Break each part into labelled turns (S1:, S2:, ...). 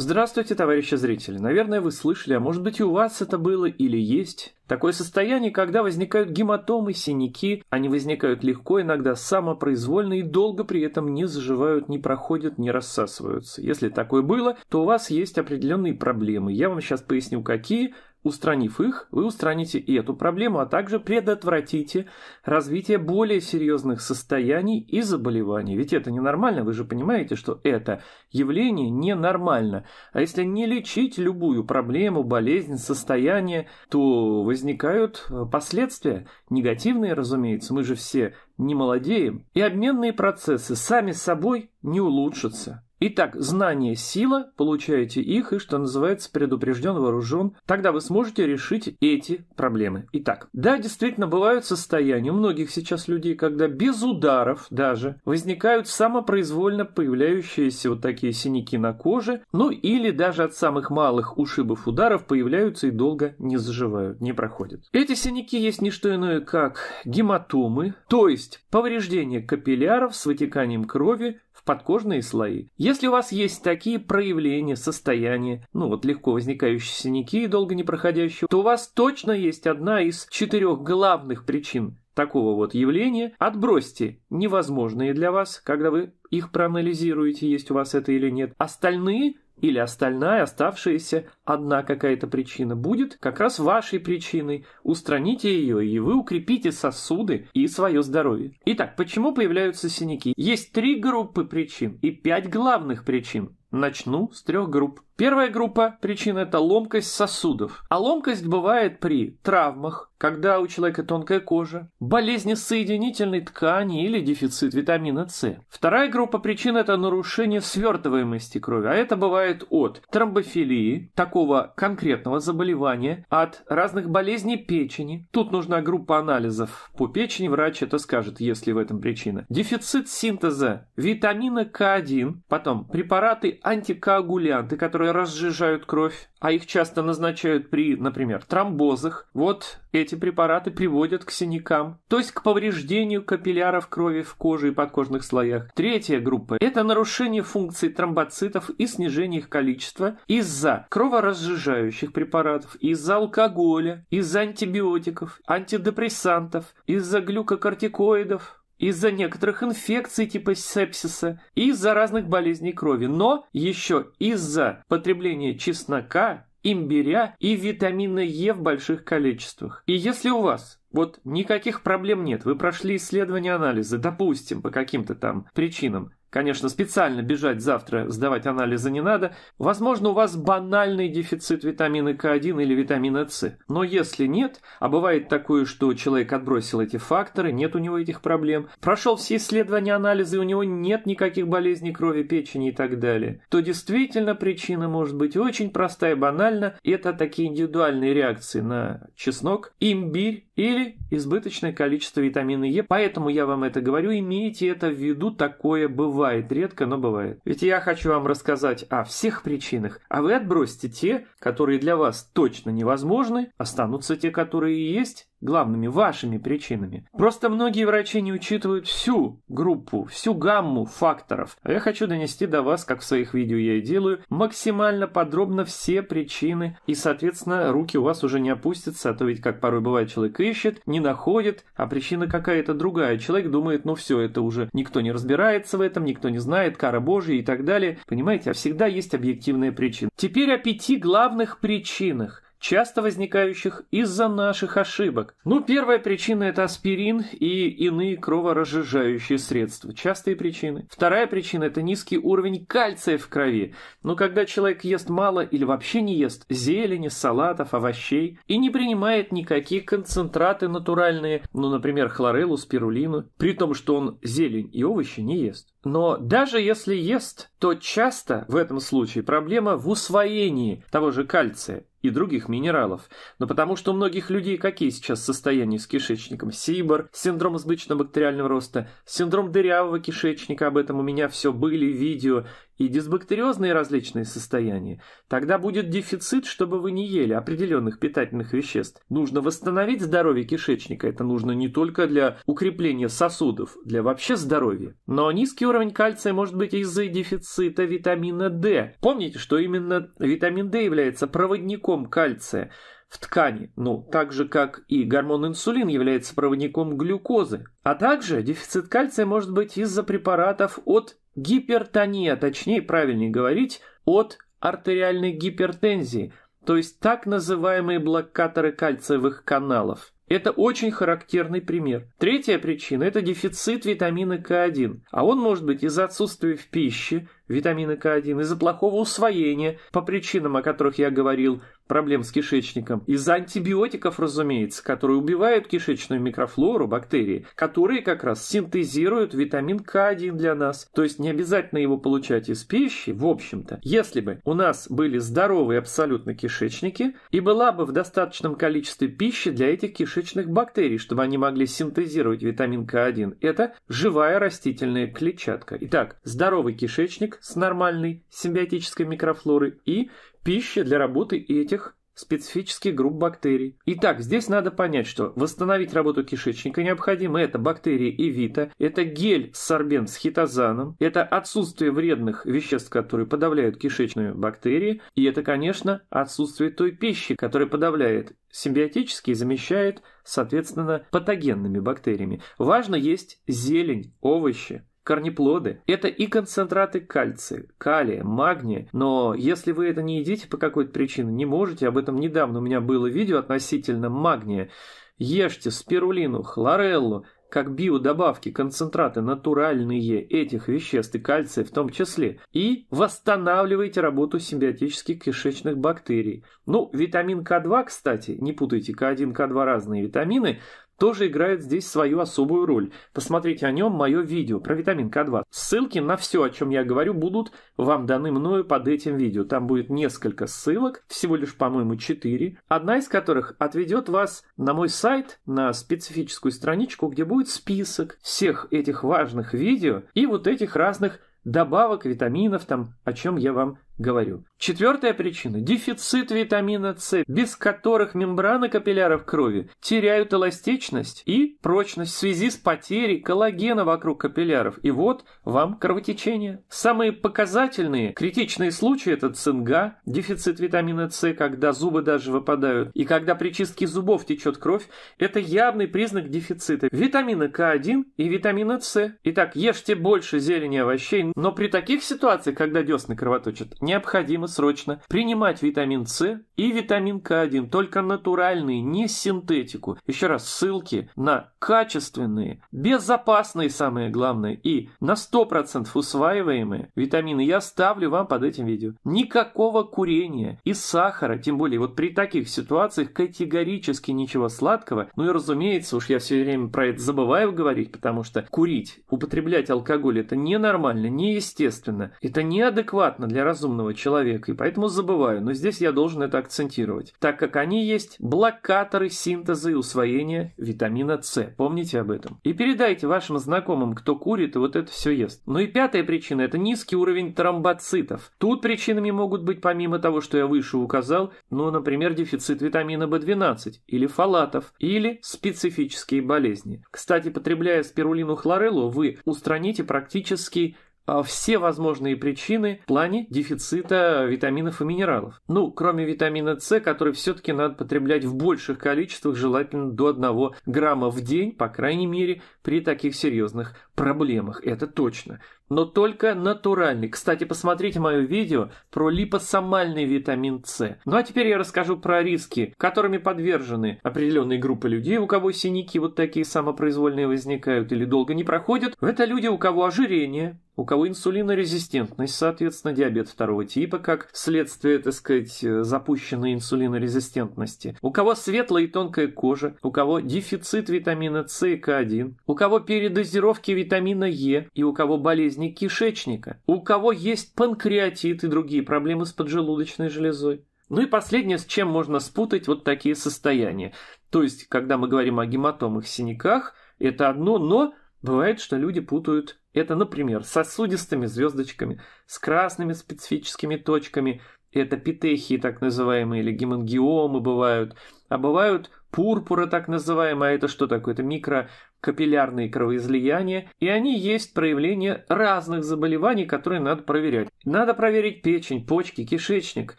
S1: Здравствуйте, товарищи зрители. Наверное, вы слышали, а может быть и у вас это было или есть. Такое состояние, когда возникают гематомы, синяки, они возникают легко, иногда самопроизвольно и долго при этом не заживают, не проходят, не рассасываются. Если такое было, то у вас есть определенные проблемы. Я вам сейчас поясню, какие, Устранив их, вы устраните и эту проблему, а также предотвратите развитие более серьезных состояний и заболеваний. Ведь это ненормально, вы же понимаете, что это явление ненормально. А если не лечить любую проблему, болезнь, состояние, то возникают э, последствия. Негативные, разумеется, мы же все не молодеем. И обменные процессы сами собой не улучшатся. Итак, знание – сила, получаете их и, что называется, предупрежден, вооружен. Тогда вы сможете решить эти проблемы. Итак, да, действительно, бывают состояния у многих сейчас людей, когда без ударов даже возникают самопроизвольно появляющиеся вот такие синяки на коже, ну или даже от самых малых ушибов ударов появляются и долго не заживают, не проходят. Эти синяки есть не что иное, как гематомы, то есть повреждение капилляров с вытеканием крови, подкожные слои. Если у вас есть такие проявления, состояния, ну вот легко возникающие синяки и долго не проходящие, то у вас точно есть одна из четырех главных причин такого вот явления, отбросьте невозможные для вас, когда вы их проанализируете, есть у вас это или нет. Остальные или остальная, оставшаяся одна какая-то причина будет как раз вашей причиной. Устраните ее, и вы укрепите сосуды и свое здоровье. Итак, почему появляются синяки? Есть три группы причин и пять главных причин. Начну с трех групп. Первая группа причин – это ломкость сосудов. А ломкость бывает при травмах, когда у человека тонкая кожа, болезни соединительной ткани или дефицит витамина С. Вторая группа причин – это нарушение свертываемости крови, а это бывает от тромбофилии, такого конкретного заболевания, от разных болезней печени. Тут нужна группа анализов по печени, врач это скажет, если в этом причина. Дефицит синтеза витамина К1, потом препараты антикоагулянты, которые разжижают кровь, а их часто назначают при, например, тромбозах, вот эти препараты приводят к синякам, то есть к повреждению капилляров крови в коже и подкожных слоях. Третья группа – это нарушение функции тромбоцитов и снижение их количества из-за кроворазжижающих препаратов, из-за алкоголя, из-за антибиотиков, антидепрессантов, из-за глюкокортикоидов, из-за некоторых инфекций типа сепсиса из-за разных болезней крови, но еще из-за потребления чеснока, имбиря и витамина Е в больших количествах. И если у вас вот никаких проблем нет, вы прошли исследование анализа, допустим, по каким-то там причинам, Конечно, специально бежать завтра, сдавать анализы не надо. Возможно, у вас банальный дефицит витамина К1 или витамина С. Но если нет, а бывает такое, что человек отбросил эти факторы, нет у него этих проблем, прошел все исследования, анализы, у него нет никаких болезней крови, печени и так далее, то действительно причина может быть очень простая и банальна. Это такие индивидуальные реакции на чеснок, имбирь, или избыточное количество витамина Е. Поэтому я вам это говорю, имейте это в виду, такое бывает, редко, но бывает. Ведь я хочу вам рассказать о всех причинах, а вы отбросьте те, которые для вас точно невозможны, останутся те, которые есть, главными вашими причинами. Просто многие врачи не учитывают всю группу, всю гамму факторов. А я хочу донести до вас, как в своих видео я и делаю, максимально подробно все причины, и, соответственно, руки у вас уже не опустятся, а то ведь, как порой бывает, человек ищет, не находит, а причина какая-то другая. Человек думает, ну все, это уже никто не разбирается в этом, никто не знает, кара божья и так далее. Понимаете, а всегда есть объективная причина. Теперь о пяти главных причинах часто возникающих из-за наших ошибок. Ну, первая причина – это аспирин и иные кроворазжижающие средства. Частые причины. Вторая причина – это низкий уровень кальция в крови. Но когда человек ест мало или вообще не ест зелени, салатов, овощей и не принимает никакие концентраты натуральные, ну, например, хлореллу, спирулину, при том, что он зелень и овощи не ест. Но даже если ест, то часто в этом случае проблема в усвоении того же кальция и других минералов, но потому что у многих людей какие сейчас состояния с кишечником? Сибор, синдром избыточного бактериального роста, синдром дырявого кишечника, об этом у меня все были видео, и дисбактериозные различные состояния. Тогда будет дефицит, чтобы вы не ели определенных питательных веществ. Нужно восстановить здоровье кишечника, это нужно не только для укрепления сосудов, для вообще здоровья. Но низкий уровень кальция может быть из-за дефицита витамина D. Помните, что именно витамин D является проводником проводником кальция в ткани, ну, так же, как и гормон инсулин является проводником глюкозы. А также дефицит кальция может быть из-за препаратов от гипертонии, а точнее, правильнее говорить, от артериальной гипертензии, то есть так называемые блокаторы кальциевых каналов. Это очень характерный пример. Третья причина – это дефицит витамина К1, а он может быть из-за отсутствия в пище, витамина К1, из-за плохого усвоения, по причинам, о которых я говорил, проблем с кишечником, из-за антибиотиков, разумеется, которые убивают кишечную микрофлору, бактерии, которые как раз синтезируют витамин К1 для нас. То есть не обязательно его получать из пищи, в общем-то. Если бы у нас были здоровые абсолютно кишечники и была бы в достаточном количестве пищи для этих кишечных бактерий, чтобы они могли синтезировать витамин К1, это живая растительная клетчатка. Итак, здоровый кишечник, с нормальной симбиотической микрофлоры и пища для работы этих специфических групп бактерий. Итак, здесь надо понять, что восстановить работу кишечника необходимо. Это бактерии Эвита, это гель-сорбент с хитозаном, это отсутствие вредных веществ, которые подавляют кишечную бактерии, и это, конечно, отсутствие той пищи, которая подавляет симбиотические замещает, соответственно, патогенными бактериями. Важно есть зелень, овощи, корнеплоды. Это и концентраты кальция, калия, магния, но если вы это не едите по какой-то причине, не можете, об этом недавно у меня было видео относительно магния, ешьте спирулину, хлореллу, как биодобавки, концентраты натуральные этих веществ и кальция в том числе, и восстанавливаете работу симбиотических кишечных бактерий. Ну, витамин К2, кстати, не путайте, К1, К2 разные витамины, тоже играет здесь свою особую роль. Посмотрите о нем мое видео про витамин К2. Ссылки на все, о чем я говорю, будут вам даны мною под этим видео. Там будет несколько ссылок, всего лишь, по-моему, 4. Одна из которых отведет вас на мой сайт, на специфическую страничку, где будет список всех этих важных видео и вот этих разных добавок, витаминов, там, о чем я вам говорю. Четвертая причина – дефицит витамина С, без которых мембраны капилляров крови теряют эластичность и прочность в связи с потерей коллагена вокруг капилляров. И вот вам кровотечение. Самые показательные, критичные случаи – это цинга, дефицит витамина С, когда зубы даже выпадают, и когда при чистке зубов течет кровь – это явный признак дефицита витамина К1 и витамина С. Итак, ешьте больше зелени и овощей, но при таких ситуациях, когда десны кровоточат, необходимо срочно принимать витамин С и витамин К1, только натуральные, не синтетику. Еще раз ссылки на качественные, безопасные, самое главное, и на 100% усваиваемые витамины я ставлю вам под этим видео. Никакого курения и сахара, тем более вот при таких ситуациях категорически ничего сладкого. Ну и разумеется, уж я все время про это забываю говорить, потому что курить, употреблять алкоголь это ненормально, неестественно, это неадекватно для разумного образованного человека, и поэтому забываю, но здесь я должен это акцентировать, так как они есть блокаторы синтеза и усвоения витамина С. Помните об этом. И передайте вашим знакомым, кто курит и вот это все ест. Ну и пятая причина – это низкий уровень тромбоцитов. Тут причинами могут быть, помимо того, что я выше указал, ну, например, дефицит витамина В12 или фалатов, или специфические болезни. Кстати, потребляя спирулину хлореллу, вы устраните практически а, все возможные причины в плане дефицита витаминов и минералов. Ну, кроме витамина С, который все-таки надо потреблять в больших количествах, желательно до 1 грамма в день, по крайней мере, при таких серьезных проблемах. Это точно но только натуральный. Кстати, посмотрите мое видео про липосомальный витамин С. Ну а теперь я расскажу про риски, которыми подвержены определенные группы людей, у кого синяки вот такие самопроизвольные возникают или долго не проходят. Это люди, у кого ожирение, у кого инсулинорезистентность, соответственно, диабет второго типа, как следствие, так сказать, запущенной инсулинорезистентности, у кого светлая и тонкая кожа, у кого дефицит витамина С и К1, у кого передозировки витамина Е и у кого болезнь болезни кишечника, у кого есть панкреатит и другие проблемы с поджелудочной железой. Ну и последнее, с чем можно спутать вот такие состояния. То есть, когда мы говорим о гематомах, синяках, это одно, но бывает, что люди путают это, например, с сосудистыми звездочками, с красными специфическими точками, это петехии так называемые, или гемангиомы бывают, а бывают пурпуры, так называемые. А это что такое? Это микро капиллярные кровоизлияния, и они есть проявление разных заболеваний, которые надо проверять. Надо проверить печень, почки, кишечник,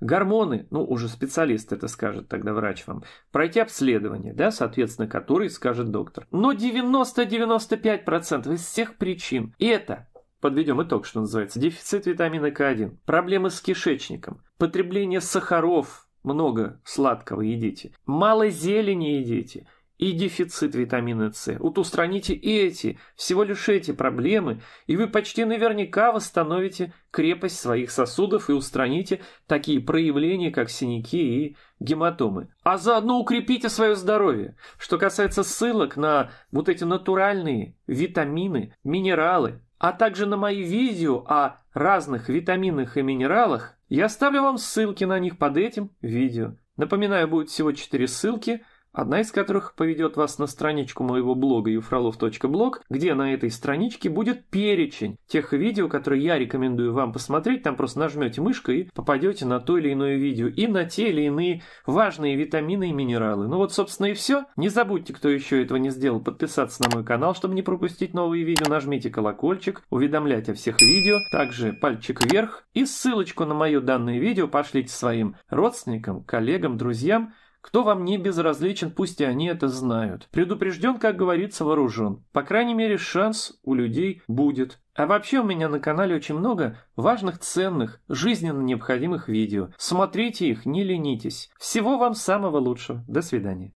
S1: гормоны, ну уже специалист это скажет тогда врач вам, пройти обследование, да, соответственно, который скажет доктор. Но 90-95% из всех причин это подведем итог, что называется, дефицит витамина К1, проблемы с кишечником, потребление сахаров, много сладкого едите, мало зелени едите, и дефицит витамина С. Вот устраните и эти, всего лишь эти проблемы, и вы почти наверняка восстановите крепость своих сосудов и устраните такие проявления, как синяки и гематомы. А заодно укрепите свое здоровье. Что касается ссылок на вот эти натуральные витамины, минералы, а также на мои видео о разных витаминах и минералах, я оставлю вам ссылки на них под этим видео. Напоминаю, будет всего 4 ссылки – одна из которых поведет вас на страничку моего блога юфролов.блог, где на этой страничке будет перечень тех видео, которые я рекомендую вам посмотреть. Там просто нажмете мышкой и попадете на то или иное видео и на те или иные важные витамины и минералы. Ну вот, собственно, и все. Не забудьте, кто еще этого не сделал, подписаться на мой канал, чтобы не пропустить новые видео. Нажмите колокольчик, уведомлять о всех видео, также пальчик вверх и ссылочку на мое данное видео пошлите своим родственникам, коллегам, друзьям, кто вам не безразличен, пусть и они это знают. Предупрежден, как говорится, вооружен. По крайней мере, шанс у людей будет. А вообще у меня на канале очень много важных, ценных, жизненно необходимых видео. Смотрите их, не ленитесь. Всего вам самого лучшего. До свидания.